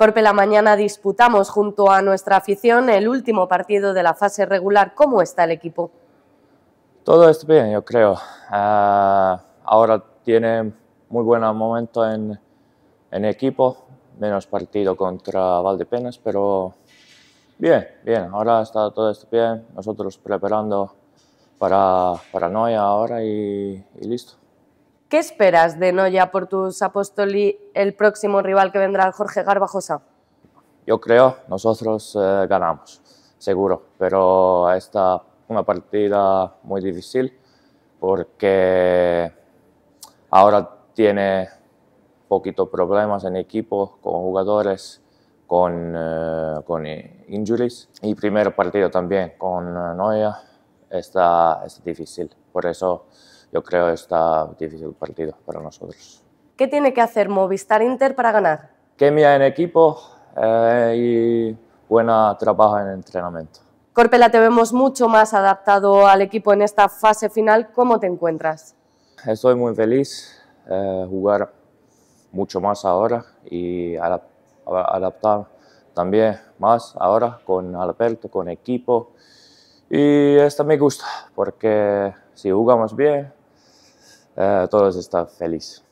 Corpe la mañana disputamos junto a nuestra afición el último partido de la fase regular. ¿Cómo está el equipo? Todo está bien, yo creo. Ah, ahora tiene muy buen momento en, equipo, menos partido contra Valdepenas, pero bien, bien. Ahora está todo esto bien. Nosotros preparando para, para Noia ahora y listo. ¿Qué esperas de Noya por tus apóstoles el próximo rival que vendrá, Jorge Garbajosa? Yo creo, nosotros eh, ganamos, seguro, pero esta una partida muy difícil porque ahora tiene poquito problemas en equipo, con jugadores, con, eh, con injuries. Y primer partido también con eh, Noia está, es difícil. Por eso yo creo que está difícil el partido para nosotros. ¿Qué tiene que hacer Movistar Inter para ganar? Quemia en equipo eh, y buena trabajo en entrenamiento. Corpela, te vemos mucho más adaptado al equipo en esta fase final. ¿Cómo te encuentras? Estoy muy feliz eh, jugar mucho más ahora y adaptar también más ahora con Alberto, con equipo. Y ...esto me gusta porque si jugamos bien, eh, todos están feliz.